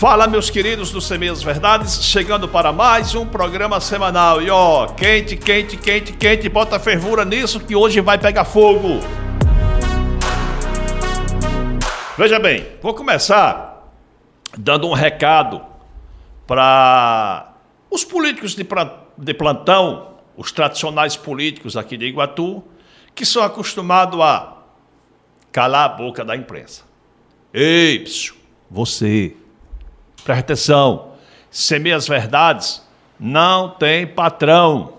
Fala, meus queridos do Semeias Verdades, chegando para mais um programa semanal. E ó, quente, quente, quente, quente, bota fervura nisso que hoje vai pegar fogo. Veja bem, vou começar dando um recado para os políticos de, de plantão, os tradicionais políticos aqui de Iguatu, que são acostumados a calar a boca da imprensa. Ei, psiu, você Presta atenção. Semeia as verdades não tem patrão.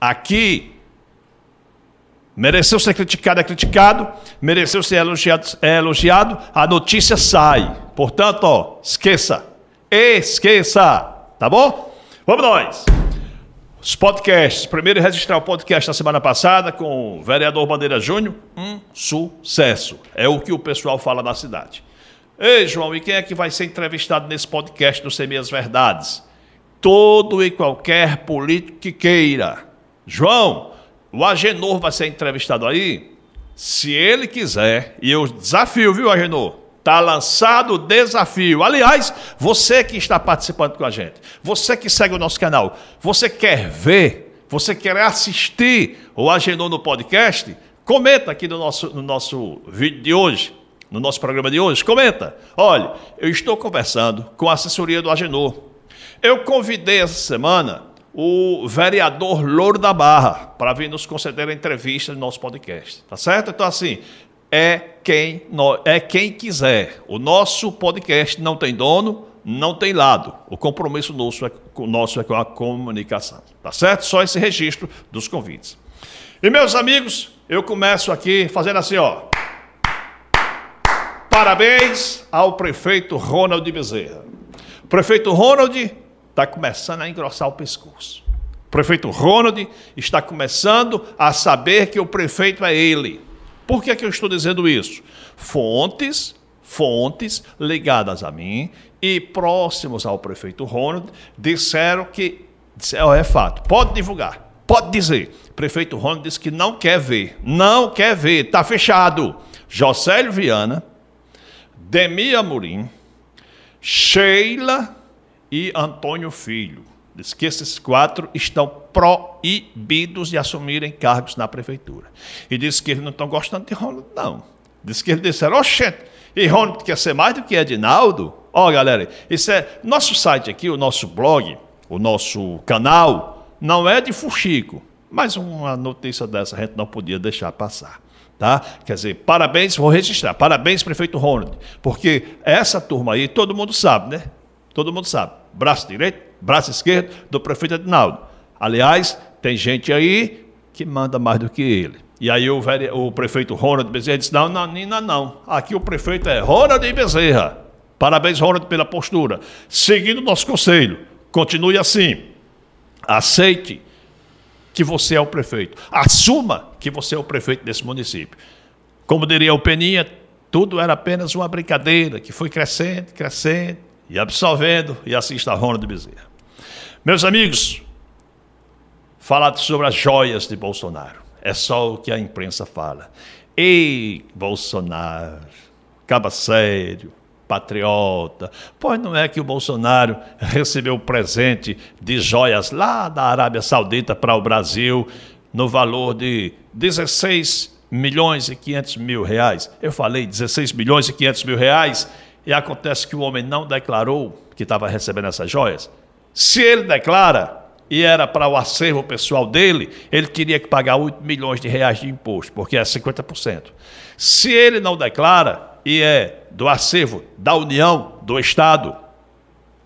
Aqui, mereceu ser criticado, é criticado. Mereceu ser elogiado, é elogiado. A notícia sai. Portanto, ó, esqueça. Esqueça. Tá bom? Vamos nós. Os podcasts. Primeiro, registrar o podcast da semana passada com o vereador Bandeira Júnior. Um sucesso. É o que o pessoal fala da cidade. Ei, João, e quem é que vai ser entrevistado nesse podcast do Minhas Verdades? Todo e qualquer político que queira. João, o Agenor vai ser entrevistado aí? Se ele quiser, e eu desafio, viu, Agenor? Tá lançado o desafio. Aliás, você que está participando com a gente, você que segue o nosso canal, você quer ver, você quer assistir o Agenor no podcast? Comenta aqui no nosso, no nosso vídeo de hoje no nosso programa de hoje? Comenta. Olha, eu estou conversando com a assessoria do Agenor. Eu convidei essa semana o vereador Louro da Barra para vir nos conceder a entrevista no nosso podcast, tá certo? Então assim, é quem é quem quiser. O nosso podcast não tem dono, não tem lado. O compromisso nosso é, nosso é com a comunicação, tá certo? Só esse registro dos convites. E meus amigos, eu começo aqui fazendo assim, ó. Parabéns ao prefeito Ronald Bezerra. prefeito Ronald está começando a engrossar o pescoço. prefeito Ronald está começando a saber que o prefeito é ele. Por que, é que eu estou dizendo isso? Fontes, fontes ligadas a mim e próximos ao prefeito Ronald disseram que disseram, é fato. Pode divulgar, pode dizer. prefeito Ronald disse que não quer ver, não quer ver, está fechado. Jocélio Viana, Demi Amorim, Sheila e Antônio Filho. Diz que esses quatro estão proibidos de assumirem cargos na prefeitura. E diz que eles não estão gostando de Ronald, não. Diz que eles disseram, oxente, e Ronald quer ser mais do que Edinaldo? Ó, oh, galera, isso é. Nosso site aqui, o nosso blog, o nosso canal, não é de fuxico. Mas uma notícia dessa a gente não podia deixar passar. Tá? Quer dizer, parabéns, vou registrar, parabéns, prefeito Ronald, porque essa turma aí, todo mundo sabe, né? Todo mundo sabe. Braço direito, braço esquerdo do prefeito Adinaldo. Aliás, tem gente aí que manda mais do que ele. E aí o, velho, o prefeito Ronald Bezerra disse, não, não, Nina, não. Aqui o prefeito é Ronald Bezerra. Parabéns, Ronald, pela postura. Seguindo nosso conselho, continue assim. Aceite que você é o prefeito. Assuma que você é o prefeito desse município. Como diria o Peninha, tudo era apenas uma brincadeira que foi crescendo, crescendo e absorvendo, e assim está Ronald Bezerra. Meus amigos, falar sobre as joias de Bolsonaro. É só o que a imprensa fala. Ei, Bolsonaro, caba sério, patriota. Pois não é que o Bolsonaro recebeu presente de joias lá da Arábia Saudita para o Brasil no valor de 16 milhões e 500 mil reais. Eu falei 16 milhões e 500 mil reais e acontece que o homem não declarou que estava recebendo essas joias. Se ele declara e era para o acervo pessoal dele, ele teria que pagar 8 milhões de reais de imposto, porque é 50%. Se ele não declara e é do acervo da União, do Estado,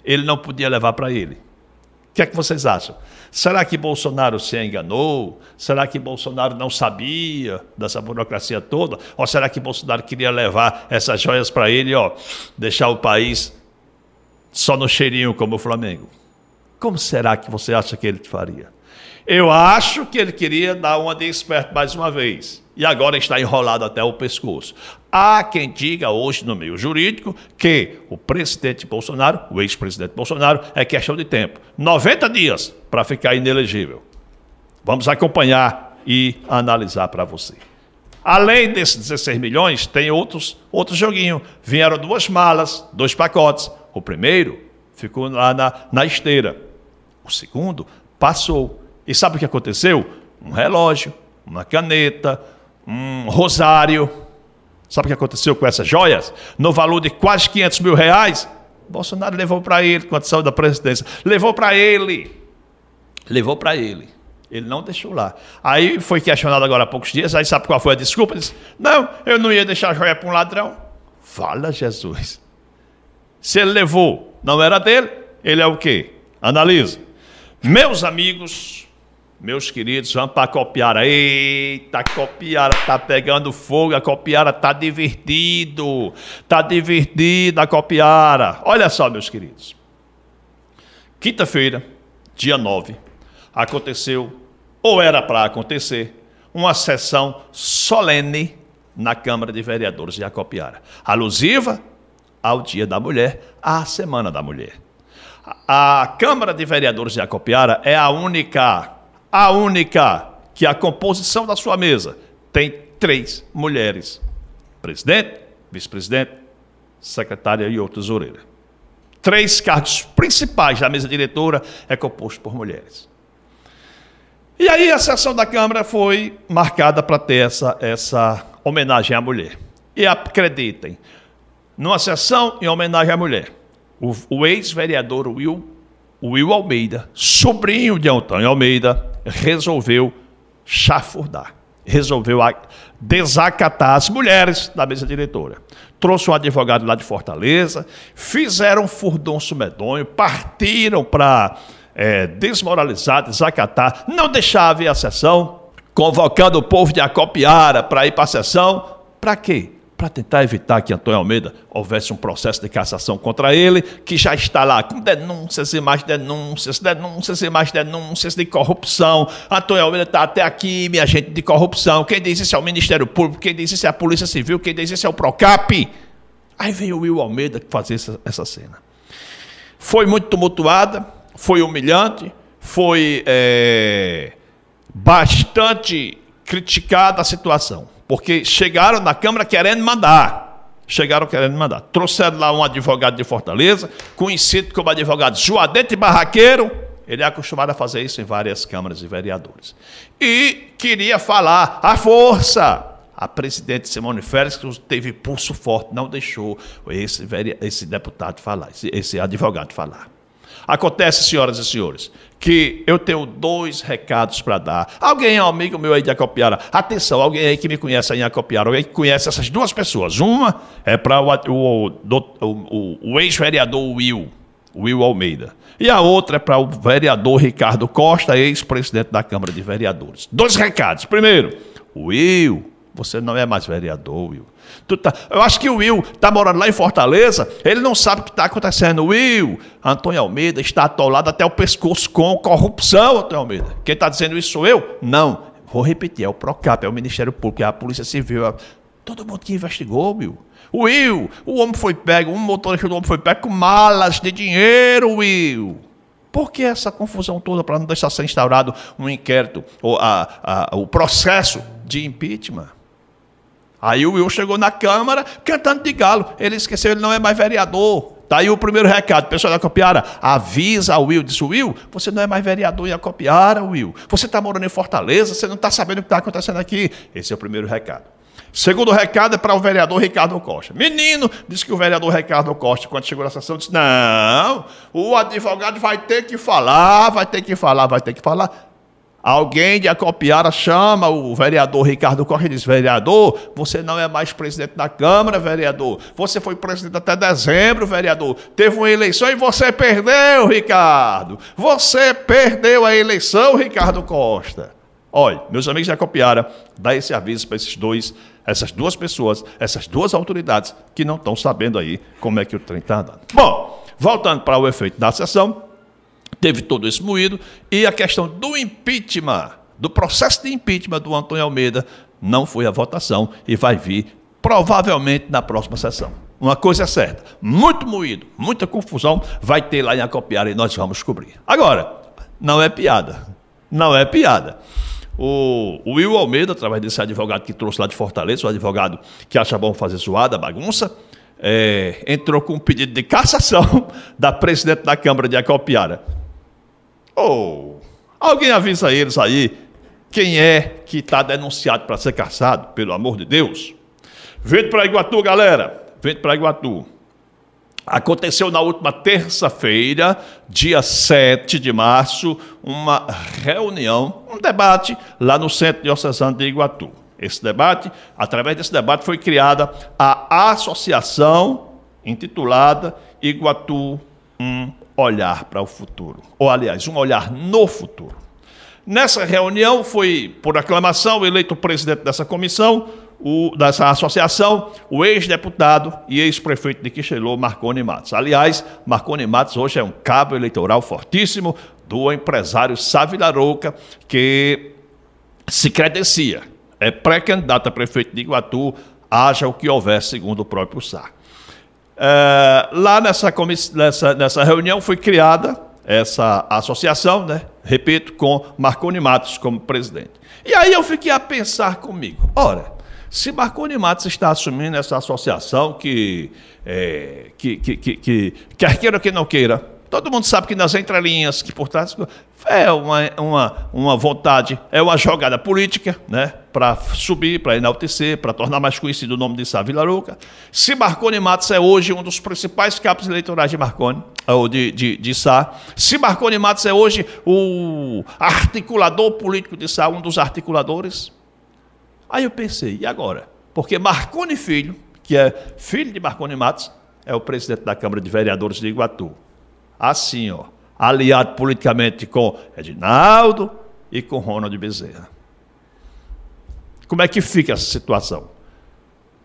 ele não podia levar para ele que é que vocês acham? Será que Bolsonaro se enganou? Será que Bolsonaro não sabia dessa burocracia toda? Ou será que Bolsonaro queria levar essas joias para ele, ó, deixar o país só no cheirinho como o Flamengo? Como será que você acha que ele faria? Eu acho que ele queria dar uma de esperto mais uma vez e agora está enrolado até o pescoço. Há quem diga hoje no meio jurídico que o presidente Bolsonaro, o ex-presidente Bolsonaro, é questão de tempo 90 dias para ficar inelegível. Vamos acompanhar e analisar para você. Além desses 16 milhões, tem outros, outro joguinho. Vieram duas malas, dois pacotes. O primeiro ficou lá na, na esteira. O segundo passou. E sabe o que aconteceu? Um relógio, uma caneta, um rosário. Sabe o que aconteceu com essas joias? No valor de quase 500 mil reais, Bolsonaro levou para ele, quando saiu da presidência. Levou para ele. Levou para ele. Ele não deixou lá. Aí foi questionado agora há poucos dias, aí sabe qual foi a desculpa? Ele disse, não, eu não ia deixar a joia para um ladrão. Fala Jesus. Se ele levou, não era dele, ele é o quê? Analisa. Meus amigos, meus queridos, vamos para a copiara. Eita, a copiara está pegando fogo, a copiara está divertido. está divertida a copiara. Olha só, meus queridos. Quinta-feira, dia 9, aconteceu, ou era para acontecer, uma sessão solene na Câmara de Vereadores de Acopiara, alusiva ao Dia da Mulher, à Semana da Mulher. A Câmara de Vereadores de Acopiara é a única a única que a composição da sua mesa tem três mulheres: presidente, vice-presidente, secretária e outra tesoureira. Três cargos principais da mesa diretora é composto por mulheres. E aí a sessão da Câmara foi marcada para ter essa, essa homenagem à mulher. E acreditem, numa sessão em homenagem à mulher, o, o ex-vereador Will, Will Almeida, sobrinho de Antônio Almeida, resolveu chafurdar, resolveu desacatar as mulheres da mesa diretora. Trouxe um advogado lá de Fortaleza, fizeram um sumedonho medonho, partiram para é, desmoralizar, desacatar, não deixar haver a sessão, convocando o povo de Acopiara para ir para a sessão. Para quê? para tentar evitar que Antônio Almeida houvesse um processo de cassação contra ele, que já está lá com denúncias e mais denúncias, denúncias e mais denúncias de corrupção. Antônio Almeida está até aqui, minha gente, de corrupção. Quem diz isso é o Ministério Público, quem diz isso é a Polícia Civil, quem diz isso é o PROCAP. Aí veio o Will Almeida fazer essa, essa cena. Foi muito tumultuada, foi humilhante, foi é, bastante criticada a situação. Porque chegaram na Câmara querendo mandar. Chegaram querendo mandar. Trouxeram lá um advogado de Fortaleza, conhecido como advogado Juadete Barraqueiro. Ele é acostumado a fazer isso em várias câmaras e vereadores. E queria falar à força. A presidente Simone Félix teve pulso forte, não deixou esse, esse deputado falar, esse, esse advogado falar. Acontece, senhoras e senhores, que eu tenho dois recados para dar. Alguém é um amigo meu aí de Acopiara. Atenção, alguém aí que me conhece aí em Acopiara, alguém que conhece essas duas pessoas. Uma é para o, o, o, o ex-vereador Will, Will Almeida. E a outra é para o vereador Ricardo Costa, ex-presidente da Câmara de Vereadores. Dois recados. Primeiro, Will você não é mais vereador, Will. Tá... Eu acho que o Will está morando lá em Fortaleza, ele não sabe o que está acontecendo. Will, Antônio Almeida está atolado até o pescoço com corrupção, Antônio Almeida. Quem está dizendo isso sou eu? Não. Vou repetir, é o PROCAP, é o Ministério Público, é a Polícia Civil. É... Todo mundo que investigou, Will. Will, o homem foi pego, um motorista do homem foi pego com malas de dinheiro, Will. Por que essa confusão toda para não deixar ser instaurado um inquérito, ou a, a, o processo de impeachment? Aí o Will chegou na Câmara cantando de galo. Ele esqueceu, ele não é mais vereador. Daí tá o primeiro recado, pessoal da Copiara, avisa ao Will, disse, Will, você não é mais vereador em Copiara, Will. Você está morando em Fortaleza, você não está sabendo o que está acontecendo aqui. Esse é o primeiro recado. Segundo recado é para o vereador Ricardo Costa. Menino, disse que o vereador Ricardo Costa, quando chegou na sessão, disse: Não, o advogado vai ter que falar, vai ter que falar, vai ter que falar. Alguém de Acopiara chama o vereador Ricardo Costa e diz: vereador, você não é mais presidente da Câmara, vereador. Você foi presidente até dezembro, vereador. Teve uma eleição e você perdeu, Ricardo. Você perdeu a eleição, Ricardo Costa. Olha, meus amigos de Acopiara, dá esse aviso para esses dois, essas duas pessoas, essas duas autoridades que não estão sabendo aí como é que o trem está andando. Bom, voltando para o efeito da sessão, teve todo esse moído, e a questão do impeachment, do processo de impeachment do Antônio Almeida, não foi a votação e vai vir provavelmente na próxima sessão. Uma coisa é certa, muito moído, muita confusão vai ter lá em Acopiara e nós vamos cobrir. Agora, não é piada, não é piada. O Will Almeida, através desse advogado que trouxe lá de Fortaleza, o advogado que acha bom fazer zoada, bagunça, é, entrou com um pedido de cassação da presidente da Câmara de Acopiara. Ou oh, alguém avisa eles aí quem é que está denunciado para ser caçado, pelo amor de Deus. vem para Iguatu, galera. vem para Iguatu. Aconteceu na última terça-feira, dia 7 de março, uma reunião, um debate lá no Centro Diocesano de Iguatu. Esse debate, através desse debate, foi criada a associação intitulada Iguatu 1 olhar para o futuro, ou aliás, um olhar no futuro. Nessa reunião foi, por aclamação, eleito presidente dessa comissão, o, dessa associação, o ex-deputado e ex-prefeito de Quixelô, Marconi Matos. Aliás, Marconi Matos hoje é um cabo eleitoral fortíssimo do empresário Savilarouca, que se credencia, é pré-candidato a prefeito de Iguatu, haja o que houver, segundo o próprio sac é, lá nessa, nessa, nessa reunião foi criada essa associação, né? repito, com Marconi Matos como presidente. E aí eu fiquei a pensar comigo, ora, se Marconi Matos está assumindo essa associação que, é, que, que, que, que, quer queira ou que não queira, todo mundo sabe que nas entrelinhas que por trás é uma, uma, uma vontade, é uma jogada política, né? para subir, para enaltecer, para tornar mais conhecido o nome de Sá Vilaruca. Se Marconi Matos é hoje um dos principais capos eleitorais de Marconi, ou de, de, de Sá, se Marconi Matos é hoje o articulador político de Sá, um dos articuladores, aí eu pensei, e agora? Porque Marconi Filho, que é filho de Marconi Matos, é o presidente da Câmara de Vereadores de Iguatu. Assim, ó, aliado politicamente com Edinaldo e com Ronald Bezerra. Como é que fica essa situação?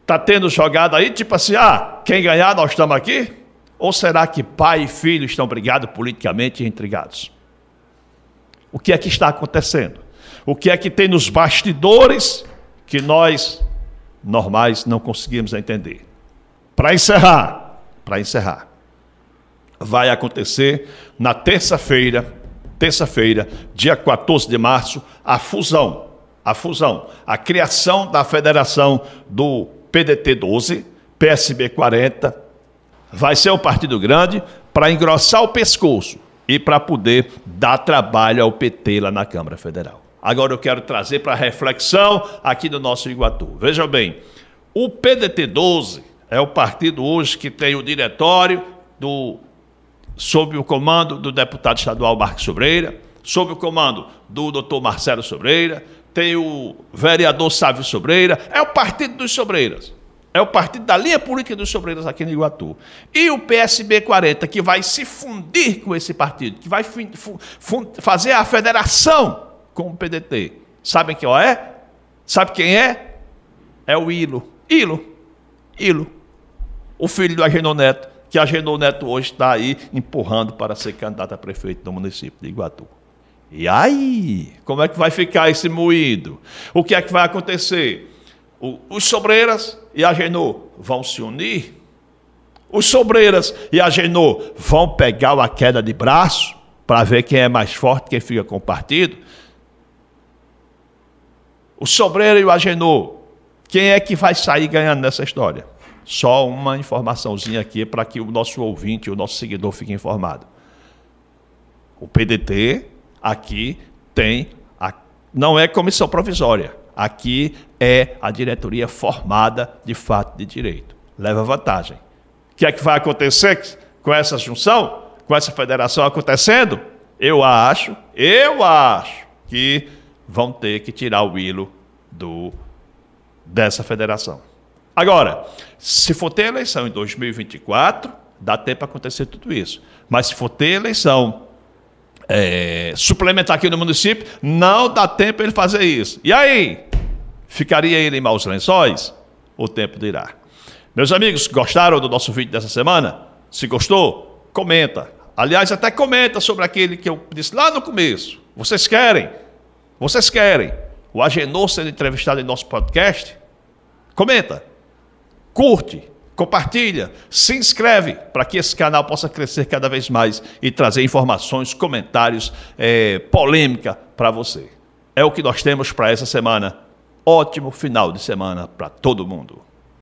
Está tendo jogada aí, tipo assim, ah, quem ganhar nós estamos aqui? Ou será que pai e filho estão brigados politicamente e intrigados? O que é que está acontecendo? O que é que tem nos bastidores que nós normais não conseguimos entender? Para encerrar, para encerrar, vai acontecer na terça-feira, terça-feira, dia 14 de março, a fusão a fusão, a criação da federação do PDT 12, PSB 40, vai ser o um partido grande para engrossar o pescoço e para poder dar trabalho ao PT lá na Câmara Federal. Agora eu quero trazer para reflexão aqui do nosso Iguatu. Veja bem, o PDT 12 é o partido hoje que tem o diretório do sob o comando do deputado estadual Marcos Sobreira, sob o comando do doutor Marcelo Sobreira, tem o vereador Sávio Sobreira, é o partido dos Sobreiras. É o partido da linha política dos Sobreiras aqui no Iguatu. E o PSB 40, que vai se fundir com esse partido, que vai fazer a federação com o PDT. Sabem quem é? Sabe quem é? É o Ilo. Ilo. Ilo. O filho do Agenor Neto, que Agenor Neto hoje está aí empurrando para ser candidato a prefeito do município de Iguatu. E aí? Como é que vai ficar esse moído? O que é que vai acontecer? O, os sobreiras e Agenor vão se unir? Os sobreiras e Agenor vão pegar a queda de braço para ver quem é mais forte, quem fica com o partido? O sobreiro e o Agenor, quem é que vai sair ganhando nessa história? Só uma informaçãozinha aqui para que o nosso ouvinte, o nosso seguidor fique informado. O PDT Aqui tem. A... Não é comissão provisória. Aqui é a diretoria formada de fato de direito. Leva vantagem. O que é que vai acontecer com essa junção? Com essa federação acontecendo? Eu acho, eu acho que vão ter que tirar o hilo do, dessa federação. Agora, se for ter eleição em 2024, dá tempo para acontecer tudo isso. Mas se for ter eleição é, suplementar aqui no município, não dá tempo ele fazer isso. E aí? Ficaria ele em maus lençóis? O tempo dirá. Meus amigos, gostaram do nosso vídeo dessa semana? Se gostou, comenta. Aliás, até comenta sobre aquele que eu disse lá no começo. Vocês querem? Vocês querem? O Agenor sendo entrevistado em nosso podcast? Comenta. Curte compartilha, se inscreve para que esse canal possa crescer cada vez mais e trazer informações, comentários, é, polêmica para você. É o que nós temos para essa semana. Ótimo final de semana para todo mundo.